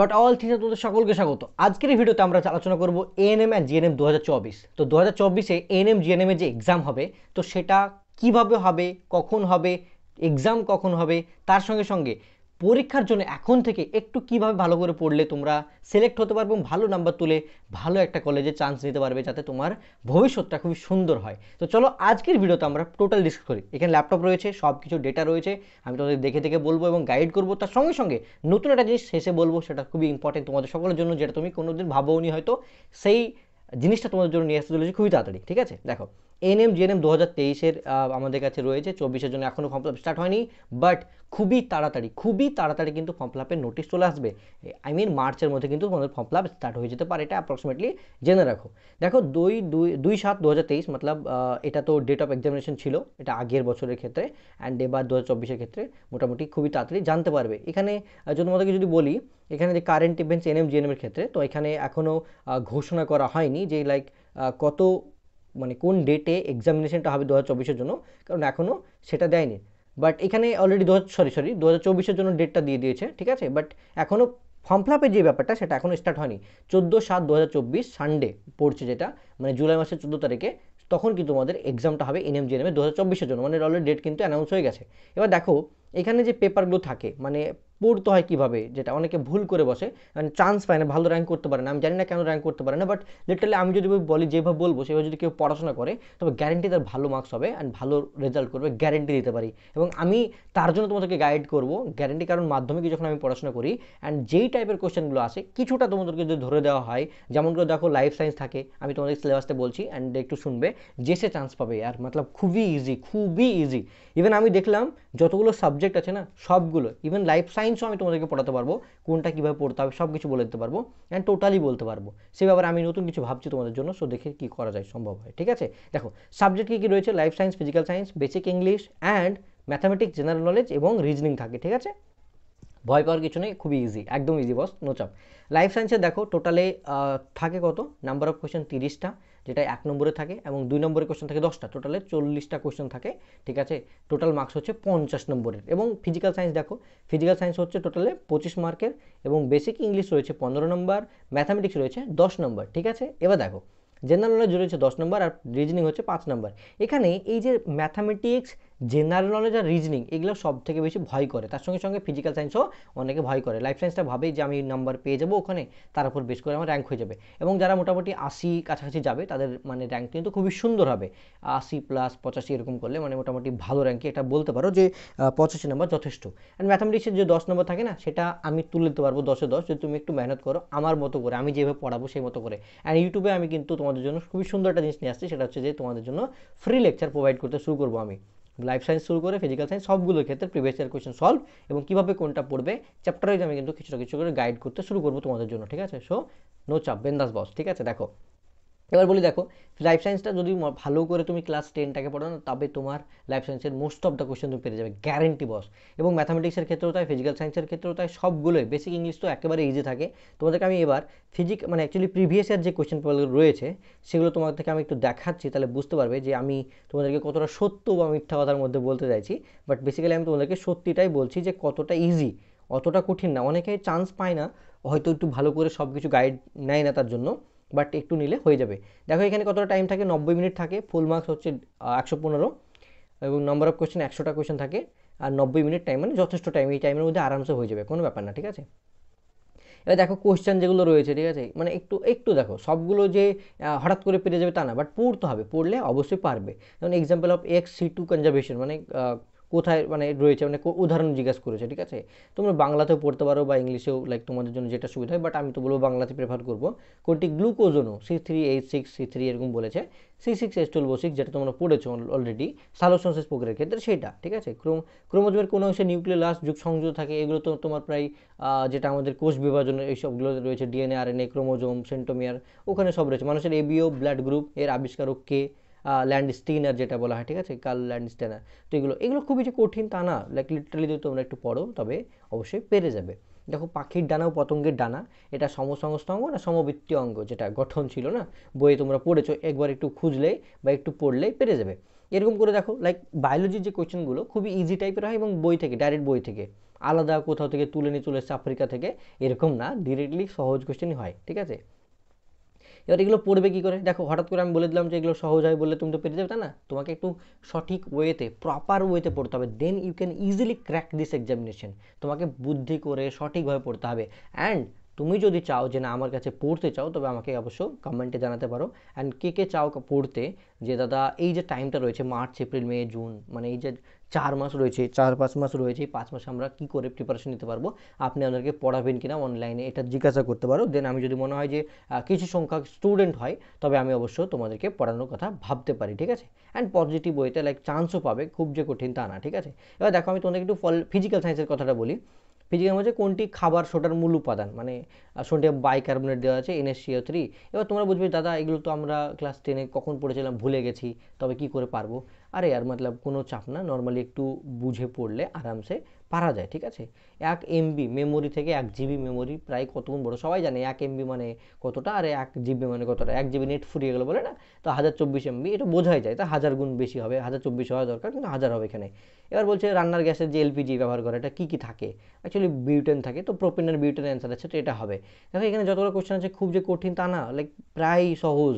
but all থিসে তোমাদের সকলকে স্বাগত আজকের এই ভিডিওতে আমরা আলোচনা করব এএনএম অ্যান্ড জিএনএম দু হাজার চব্বিশ তো দু হাজার চব্বিশে এএনএম জিএনএমের যে এক্সাম হবে তো সেটা কিভাবে হবে কখন হবে এক্সাম কখন হবে তার সঙ্গে সঙ্গে পরীক্ষার জন্য এখন থেকে একটু কিভাবে ভালো করে পড়লে তোমরা সিলেক্ট হতে পারবে এবং ভালো নাম্বার তুলে ভালো একটা কলেজে চান্স নিতে পারবে যাতে তোমার ভবিষ্যৎটা খুবই সুন্দর হয় তো চলো আজকের ভিডিওতে আমরা টোটাল ডিসকাস করি এখানে ল্যাপটপ রয়েছে সব কিছু ডেটা রয়েছে আমি তোমাদের দেখে দেখে বলবো এবং গাইড করবো তার সঙ্গে সঙ্গে নতুন একটা জিনিস শেষে বলবো সেটা খুবই ইম্পর্টেন্ট তোমাদের সকলের জন্য যেটা তুমি কোনোদিন ভাবোনি হয়তো সেই জিনিসটা তোমাদের জন্য নিয়ে আসতে চলেছে খুবই তাড়াতাড়ি ঠিক আছে দেখো এনএম জিএনএম দু হাজার তেইশের আমাদের কাছে রয়েছে চব্বিশের জন্য এখনও ফর্ম ফিল স্টার্ট হয়নি বাট খুবই তাড়াতাড়ি খুবই তাড়াতাড়ি কিন্তু ফর্ম ফিলাপের নোটিশ চলে আসবে আই মিন মার্চের মধ্যে কিন্তু তোমাদের ফর্ম ফিলাপ স্টার্ট হয়ে যেতে পারে এটা অ্যাপ্রক্সিমেটলি জেনে রাখো দেখো দুই দুই দুই সাত দু হাজার তেইশ মতলব এটা তো ডেট অফ এক্সামিনেশন ছিল এটা আগের বছরের ক্ষেত্রে অ্যান্ড এবার দু হাজার চব্বিশের ক্ষেত্রে মোটামুটি খুবই তাড়াতাড়ি জানতে পারবে এখানে যদি তোমাদেরকে যদি বলি এখানে যে কারেন্ট ইভেন্টস এনএম জিএনএমের ক্ষেত্রে তো এখানে এখনও ঘোষণা করা হয়নি যে লাইক কত মানে কোন ডেটে এক্সামিনেশনটা হবে দু হাজার জন্য কারণ এখনও সেটা দেয়নি বাট এখানে অলরেডি দু সরি সরি দু হাজার জন্য ডেটটা দিয়ে দিয়েছে ঠিক আছে বাট এখনও ফর্ম ফ্লাপের যে ব্যাপারটা সেটা এখনও স্টার্ট হয়নি চোদ্দো সাত দু সানডে পড়ছে যেটা মানে জুলাই মাসের চোদ্দো তারিখে তখন কিন্তু আমাদের এক্সামটা হবে এন এম এম এ দু হাজার চব্বিশের জন্য মানে অলরেডি ডেট কিন্তু অ্যানাউন্স হয়ে গেছে এবার দেখো এখানে যে পেপারগুলো থাকে মানে পড়তে হয় কিভাবে যেটা অনেকে ভুল করে বসে মানে চান্স পায় না ভালো র্যাঙ্ক করতে পারে না আমি জানি না কেন র্যাঙ্ক করতে পারে না বাট লিটারালি আমি যদি বলি যেভাবে বলবো সেভাবে যদি কেউ পড়াশোনা করে তবে গ্যারেন্টি তার ভালো মার্কস হবে অ্যান্ড ভালো রেজাল্ট করবে গ্যারেন্টি দিতে পারি এবং আমি তার জন্য তোমাদেরকে গাইড করব গ্যারেন্টি কারণ মাধ্যমিকে যখন আমি পড়াশোনা করি অ্যান্ড যেই টাইপের কোশ্চেনগুলো আসে কিছুটা তোমাদেরকে যদি ধরে দেওয়া হয় যেমন করে দেখো লাইফ সায়েন্স থাকে আমি তোমাদের সিলেবাসতে বলছি অ্যান্ড একটু শুনবে যে সে চান্স পাবে আর মতলব খুবই ইজি খুবই ইজি ইভেন আমি দেখলাম যতগুলো সাবজেক্ট আছে না সবগুলো ইভেন লাইফ সায়েন্স টাইমসও আমি তোমাদেরকে পড়াতে পারবো কোনটা কীভাবে পড়তে হবে সব কিছু বলে দিতে পারবো অ্যান্ড টোটালি বলতে পারবো সে ব্যাপারে আমি নতুন কিছু ভাবছি তোমাদের জন্য সো দেখে কী করা যায় সম্ভব হয় ঠিক আছে দেখো সাবজেক্ট কী কী রয়েছে life science physical science basic English and mathematics general knowledge এবং রিজনিং থাকে ঠিক আছে ভয় পাওয়ার কিছু নেই খুবই ইজি একদম ইজি বস নো চাপ লাইফ সায়েন্সে দেখো টোটালে থাকে কত নাম্বার অফ কোয়েশ্চেন তিরিশটা যেটা এক নম্বরে থাকে এবং দুই নম্বরে কোয়েশ্চেন থাকে দশটা টোটালে চল্লিশটা কোয়েশ্চেন থাকে ঠিক আছে টোটাল মার্কস হচ্ছে পঞ্চাশ নম্বরের এবং ফিজিক্যাল সায়েন্স দেখো ফিজিক্যাল সায়েন্স হচ্ছে টোটালে পঁচিশ মার্কের এবং বেসিক ইংলিশ রয়েছে পনেরো নম্বর ম্যাথামেটিক্স রয়েছে দশ নম্বর ঠিক আছে এবার দেখো জেনারেল নলেজ রয়েছে দশ নম্বর আর রিজনিং হচ্ছে পাঁচ নম্বর এখানে এই যে ম্যাথামেটিক্স জেনারেল নলেজ আর রিজনিং এগুলো সব থেকে বেশি ভয় করে তার সঙ্গে সঙ্গে ফিজিক্যাল সায়েন্সও অনেকে ভয় করে লাইফ সায়েন্সটা ভাবে যে আমি নাম্বার পেয়ে যাবো ওখানে তার উপর বেশ করে আমার র্যাঙ্ক হয়ে যাবে এবং যারা মোটামুটি আশি কাছাকাছি যাবে তাদের মানে র্যাঙ্ক কিন্তু খুবই সুন্দর হবে আশি প্লাস পঁচাশি এরকম করলে মানে মোটামুটি ভালো র্যাঙ্কে এটা বলতে পারো যে পঁচাশি নম্বর যথেষ্ট অ্যান্ড ম্যাথামেটিক্সের যে দশ নম্বর থাকে না সেটা আমি তুলে দিতে পারবো দশে দশ যদি তুমি একটু মেহনত করো আমার মতো করে আমি যেভাবে পড়াবো সেই মতো করে অ্যান্ড ইউটিউবে আমি কিন্তু তোমাদের জন্য খুবই সুন্দর একটা জিনিস নিয়ে আসছি সেটা হচ্ছে যে তোমাদের জন্য ফ্রি লেকচার প্রোভাইড করতে শুরু করবো আমি লাইফ সায়েন্স শুরু করে ফিজিক্যাল সায়েন্স সবগুলোর ক্ষেত্রে প্রিভিয়াস ইয়ার কোয়েশ্চেন সলভ এবং কীভাবে কোনটা পড়বে চ্যাপ্টার আমি কিন্তু কিছু না কিছু করে গাইড করতে শুরু করবো তোমাদের জন্য ঠিক আছে সো নো চাপ বেন্দাস বস ঠিক আছে দেখো এবার বলি দেখো লাইফ সায়েন্সটা যদি ভালো করে তুমি ক্লাস টেনটাকে পড়ো না তবে তোমার লাইফ সায়েন্সের মোস্ট অফ দ্য কোয়েশ্চেন তুমি পেরে যাবে গ্যারেন্টি বস এবং ম্যাথামেটিক্সের ক্ষেত্রেও তাই ফিজিক্যাল সায়েন্সের ক্ষেত্রেও তাই সবগুলোই বেসিক ইংলিশ তো একেবারে ইজি থাকে তোমাদেরকে আমি এবার ফিজিক মানে অ্যাকচুয়ালি প্রিভিয়াস ইয়ার যে কোয়েশ্চেন পেপারগুলো রয়েছে সেগুলো তোমাদের থেকে আমি একটু দেখাচ্ছি তাহলে বুঝতে পারবে যে আমি তোমাদেরকে কতটা সত্য বা মিথ্যা কথার মধ্যে বলতে চাইছি বাট বেসিক্যালি আমি তোমাদেরকে সত্যিটাই বলছি যে কতটা ইজি অতটা কঠিন না অনেকে চান্স পায় না হয়তো একটু ভালো করে সব কিছু গাইড নেয় না তার জন্য বাট একটু নিলে হয়ে যাবে দেখো এখানে কতটা টাইম থাকে নব্বই মিনিট থাকে ফুল মার্কস হচ্ছে একশো পনেরো এবং নম্বর অফ কোয়েশ্চেন একশোটা কোয়েশ্চেন থাকে আর নব্বই মিনিট টাইম মানে যথেষ্ট টাইম এই টাইমের মধ্যে আরামসে হয়ে যাবে কোনো ব্যাপার না ঠিক আছে এবার দেখো কোশ্চেন যেগুলো রয়েছে ঠিক আছে মানে একটু একটু দেখো সবগুলো যে হঠাৎ করে পেরে যাবে তা না বাট পড়তে হবে পড়লে অবশ্যই পারবে যেমন example of ex situ conservation মানে কোথায় মানে রয়েছে মানে উদাহরণ জিজ্ঞাসা করেছে ঠিক আছে তোমরা বাংলাতেও পড়তে পারো বা ইংলিশেও লাইক তোমাদের জন্য যেটা সুবিধা হয় বাট আমি তো বলবো বাংলাতে প্রেফার করবো কোনটি গ্লুকোজনও C three eight six C three এরকম বলেছে C six S twelve six যেটা তোমরা পড়েছো অলরেডি সালোসংশ্লেষ প্রক্রিয়ার ক্ষেত্রে সেটা ঠিক আছে ক্রোম ক্রোমোজোমের কোনো অংশে নিউক্লিয়াস যুগ সংযোগ থাকে এগুলো তো তোমার প্রায় যেটা আমাদের কোষ বিভাজন এইসবগুলো রয়েছে ডিএনএ আরএনএ ক্রোমোজোম সেন্টোমিয়ার ওখানে সব রয়েছে মানুষের এবিও ব্লাড গ্রুপ এর আবিষ্কারক কে ল্যান্ড স্টিনার যেটা বলা হয় ঠিক আছে কাল ল্যান্ড স্টিনার তো এগুলো এগুলো খুবই যে কঠিন তা না লাইক লিটারালি যদি তোমরা একটু পড়ো তবে অবশ্যই পেরে যাবে দেখো পাখির ডানা ও পতঙ্গের ডানা এটা সমসংস্থ অঙ্গ না সমবৃত্তীয় অঙ্গ যেটা গঠন ছিল না বইয়ে তোমরা পড়েছো একবার একটু খুঁজলেই বা একটু পড়লেই পেরে যাবে এরকম করে দেখো লাইক বায়োলজির যে কোয়েশ্চেনগুলো খুবই ইজি টাইপের হয় এবং বই থেকে ডাইরেক্ট বই থেকে আলাদা কোথাও থেকে তুলে নিয়ে চলে এসছে আফ্রিকা থেকে এরকম না ডিরেক্টলি সহজ কোয়েশ্চেনই হয় ঠিক আছে এবার এগুলো পড়বে কী করে দেখো হঠাৎ করে আমি বলে দিলাম যে এগুলো সহজ হয় বলে তুমি তো পেরে যাবে তাই না তোমাকে একটু সঠিক ওয়েতে প্রপার ওয়েতে পড়তে হবে then you can easily crack this examination তোমাকে বুদ্ধি করে সঠিকভাবে পড়তে হবে অ্যান্ড তুমি যদি চাও যে না আমার কাছে পড়তে চাও তবে আমাকে অবশ্য কমেন্টে জানাতে পারো অ্যান্ড কে কে চাও পড়তে যে দাদা এই যে টাইমটা রয়েছে মার্চ এপ্রিল মে জুন মানে এই যে চার মাস রয়েছে চার পাঁচ মাস রয়েছে পাঁচ মাসে আমরা কী করে প্রিপারেশন নিতে পারবো আপনি আমাদেরকে পড়াবেন কিনা অনলাইনে এটা জিজ্ঞাসা করতে পারো দেন আমি যদি মনে হয় যে কিছু সংখ্যক স্টুডেন্ট হয় তবে আমি অবশ্য তোমাদেরকে পড়ানোর কথা ভাবতে পারি ঠিক আছে অ্যান্ড পজিটিভ ওয়েতে লাইক চান্সও পাবে খুব যে কঠিন তা না ঠিক আছে এবার দেখো আমি তোমাদের একটু ফল ফিজিক্যাল সায়েন্সের কথাটা বলি ফিজিক্যাল হচ্ছে কোনটি খাবার সোটার মূল উপাদান মানে সোডিয়াম বাইকার্বনেট দেওয়া আছে এনএসসিও থ্রি এবার তোমরা বুঝবে দাদা এগুলো তো আমরা ক্লাস টেনে কখন পড়েছিলাম ভুলে গেছি তবে কি করে পারবো আরে আর মতলব কোনো চাপ না নর্মালি একটু বুঝে পড়লে আরামসে পারা যায় ঠিক আছে এক এমবি মেমোরি থেকে এক জিবি মেমোরি প্রায় কতক্ষণ বড় সবাই জানে এক এমবি মানে কতটা আর এক জিবি মানে কতটা এক জিবি নেট ফুরিয়ে গেলো বলে না তো হাজার চব্বিশ এমবি এটা বোঝাই যায় তা হাজার গুণ বেশি হবে হাজার চব্বিশ হওয়া দরকার কিন্তু হাজার হবে এখানে এবার বলছে রান্নার গ্যাসের যে এলপিজি ব্যবহার করে এটা কী কী থাকে অ্যাকচুয়ালি বিউটেন থাকে তো প্রোপেন বিউটেন অ্যান্সার আছে তো এটা হবে দেখো এখানে যতগুলো কোশ্চেন আছে খুব যে কঠিন তা না লাইক প্রায় সহজ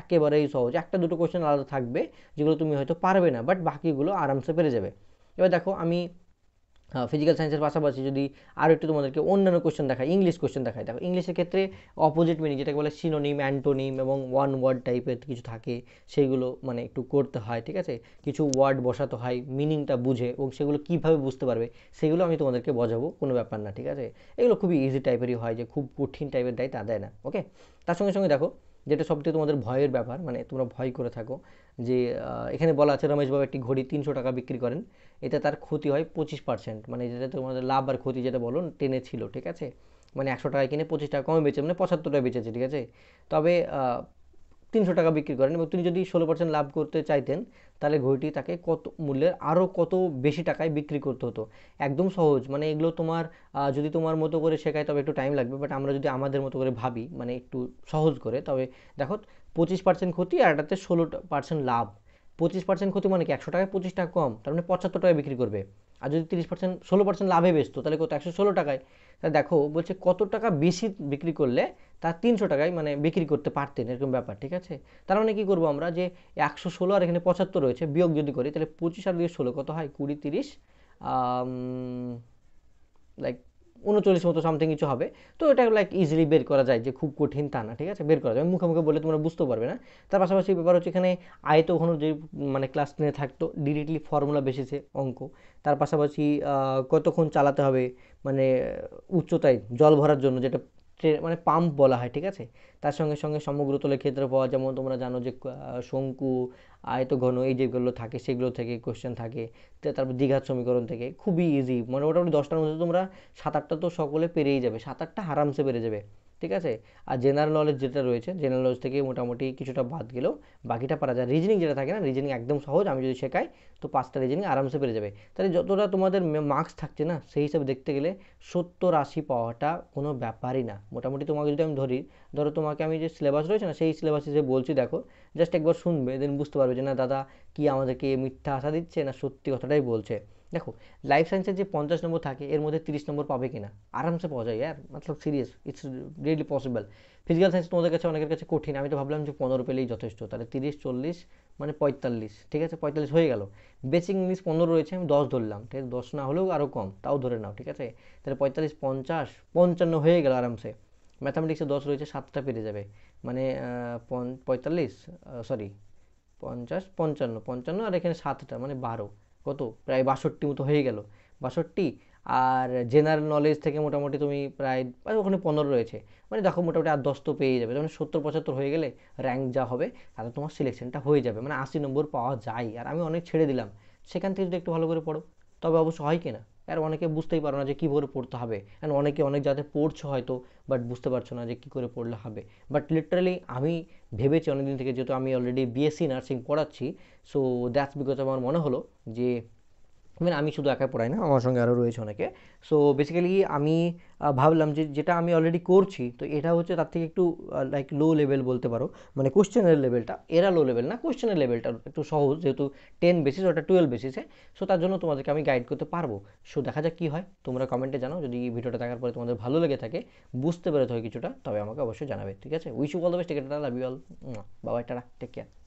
একেবারেই সহজ একটা দুটো কোশ্চেন আলাদা থাকবে যেগুলো তুমি হয়তো পারবে না বাট বাকিগুলো আরামসে পেরে যাবে এবার দেখো আমি ফিজিক্যাল সায়েন্সের পাশাপাশি যদি আরও একটু তোমাদেরকে অন্যান্য কোশ্চেন দেখায় ইংলিশ কোশ্চেন দেখায় দেখো ইংলিশের ক্ষেত্রে অপোজিট মিনিং যেটাকে বলে সিনোনিম অ্যান্টোনিম এবং ওয়ান ওয়ার্ড টাইপের কিছু থাকে সেগুলো মানে একটু করতে হয় ঠিক আছে কিছু ওয়ার্ড বসাতে হয় মিনিংটা বুঝে এবং সেগুলো কীভাবে বুঝতে পারবে সেগুলো আমি তোমাদেরকে বোঝাবো কোনো ব্যাপার না ঠিক আছে এগুলো খুবই ইজি টাইপেরই হয় যে খুব কঠিন টাইপের দেয় তা দেয় না ওকে তার সঙ্গে সঙ্গে দেখো যেটা সবথেকে তোমাদের ভয়ের ব্যাপার মানে তোমরা ভয় করে থাকো যে এখানে বলা আছে রমেশবাবু একটি ঘড়ি তিনশো টাকা বিক্রি করেন এটা তার ক্ষতি হয় পঁচিশ পার্সেন্ট মানে যেটা তোমাদের লাভ আর ক্ষতি যেটা বলো টেনে ছিল ঠিক আছে মানে একশো টাকায় কিনে পঁচিশ টাকা কমে বেচে মানে পঁচাত্তর টাকা বেচেছে ঠিক আছে তবে তিনশো টাকা বিক্রি করেন এবং তিনি যদি ষোলো পার্সেন্ট লাভ করতে চাইতেন তাহলে ঘড়িটি তাকে কত মূল্যের আরও কত বেশি টাকায় বিক্রি করতে হতো একদম সহজ মানে এগুলো তোমার যদি তোমার মতো করে শেখায় তবে একটু টাইম লাগবে বাট আমরা যদি আমাদের মতো করে ভাবি মানে একটু সহজ করে তবে দেখো পঁচিশ পার্সেন্ট ক্ষতি আর এটাতে ষোলো পার্সেন্ট লাভ পঁচিশ পার্সেন্ট ক্ষতি মানে কি একশো টাকায় পঁচিশ টাকা কম তার মানে পঁচাত্তর টাকায় বিক্রি করবে আর যদি তিরিশ পার্সেন্ট ষোলো পার্সেন্ট লাভে বেচতো তাহলে কত একশো ষোলো টাকায় তা দেখো বলছে কত টাকা বেশি বিক্রি করলে তার তিনশো টাকায় মানে বিক্রি করতে পারতেন এরকম ব্যাপার ঠিক আছে তার মানে কী করবো আমরা যে একশো ষোলো আর এখানে পঁচাত্তর রয়েছে বিয়োগ যদি করি তাহলে পঁচিশ আর দিয়ে ষোলো কত হয় কুড়ি তিরিশ লাইক উনচল্লিশ মতো সামথিং কিছু হবে তো এটা লাইক ইজিলি বের করা যায় যে খুব কঠিন তা না ঠিক আছে বের করা যায় মুখে মুখে বলে তোমরা বুঝতে পারবে না তার পাশাপাশি ব্যাপার হচ্ছে এখানে আয়ত ঘন যে মানে ক্লাস টেনে থাকতো ডিরেক্টলি ফর্মুলা বেসেছে অঙ্ক তার পাশাপাশি কতক্ষণ চালাতে হবে মানে উচ্চতায় জল ভরার জন্য যেটা মানে পাম্প বলা হয় ঠিক আছে তার সঙ্গে সঙ্গে সমগ্র তলের পাওয়া যেমন তোমরা জানো যে শঙ্কু আয়ত ঘন এই যেগুলো থাকে সেগুলো থেকে কোয়েশ্চেন থাকে তারপর দীঘার সমীকরণ থেকে খুবই ইজি মানে মোটামুটি দশটার মধ্যে তোমরা সাত আটটা তো সকলে পেরেই যাবে সাত আটটা আরামসে পেরে যাবে ঠিক আছে আর জেনারেল নলেজ যেটা রয়েছে জেনারেল নলেজ থেকে মোটামুটি কিছুটা বাদ গেলেও বাকিটা পারা যায় রিজনিং যেটা থাকে না রিজনিং একদম সহজ আমি যদি শেখাই তো পাঁচটা রিজনিং আরামসে পেরে যাবে তাহলে যতটা তোমাদের মার্কস থাকছে না সেই হিসাবে দেখতে গেলে সত্তর আশি পাওয়াটা কোনো ব্যাপারই না মোটামুটি তোমাকে যদি আমি ধরি ধরো তোমাকে আমি যে সিলেবাস রয়েছে না সেই সিলেবাস হিসেবে বলছি দেখো জাস্ট একবার শুনবে দেন বুঝতে পারবে যে না দাদা কি আমাদেরকে মিথ্যা আশা দিচ্ছে না সত্যি কথাটাই বলছে দেখো লাইফ সায়েন্সের যে পঞ্চাশ নম্বর থাকে এর মধ্যে তিরিশ নম্বর পাবে কিনা আরামসে পাওয়া যায় ইয়ার মতলব serious it's really possible physical science তোমাদের কাছে অনেকের কাছে কঠিন আমি তো ভাবলাম যে পনেরো পেলেই যথেষ্ট তাহলে তিরিশ চল্লিশ মানে পঁয়তাল্লিশ ঠিক আছে পঁয়তাল্লিশ হয়ে গেল বেসিক ইংলিশ পনেরো রয়েছে আমি দশ ধরলাম ঠিক আছে দশ না হলেও আরও কম তাও ধরে নাও ঠিক আছে তাহলে পঁয়তাল্লিশ পঞ্চাশ পঞ্চান্ন হয়ে গেল আরামসে ম্যাথামেটিক্সে দশ রয়েছে সাতটা পেরে যাবে মানে পঁয়তাল্লিশ সরি পঞ্চাশ পঞ্চান্ন পঞ্চান্ন আর এখানে সাতটা মানে বারো কত প্রায় বাষট্টি মতো হয়ে গেল বাষট্টি আর জেনারেল নলেজ থেকে মোটামুটি তুমি প্রায় ওখানে পনেরো রয়েছে মানে দেখো মোটামুটি আর দশ তো পেয়ে যাবে যেমন সত্তর পঁচাত্তর হয়ে গেলে র্যাঙ্ক যা হবে তাহলে তোমার সিলেকশনটা হয়ে যাবে মানে আশি নম্বর পাওয়া যায় আর আমি অনেক ছেড়ে দিলাম সেখান থেকে যদি একটু ভালো করে পড়ো তবে অবশ্য হয় কি না আর অনেকে বুঝতেই পারো না যে কী করে পড়তে হবে অ্যান্ড অনেকে অনেক যাতে পড়ছো হয়তো বাট বুঝতে পারছো না যে কী করে পড়লে হবে বাট লিটারালি আমি ভেবেছি অনেকদিন থেকে যেহেতু আমি অলরেডি বিএসসি নার্সিং পড়াচ্ছি সো দ্যাটস বিকজ আমার মনে হলো যে ইভেন আমি শুধু একা পড়াই না আমার সঙ্গে আরও রয়েছে অনেকে সো বেসিক্যালি আমি ভাবলাম যে যেটা আমি অলরেডি করছি তো এটা হচ্ছে তার থেকে একটু লাইক লো লেভেল বলতে পারো মানে কোশ্চেনের লেভেলটা এরা লো লেভেল না কোশ্চেনের লেভেলটা একটু সহজ যেহেতু টেন বেসিস ওটা টুয়েলভ বেসিসে সো তার জন্য তোমাদেরকে আমি গাইড করতে পারবো সো দেখা যাক কী হয় তোমরা কমেন্টে জানাও যদি এই ভিডিওটা দেখার পরে তোমাদের ভালো লেগে থাকে বুঝতে পেরেতে হয় কিছুটা তবে আমাকে অবশ্যই জানাবে ঠিক আছে wish you all the best take love you all বাবা টাটা টেক কেয়ার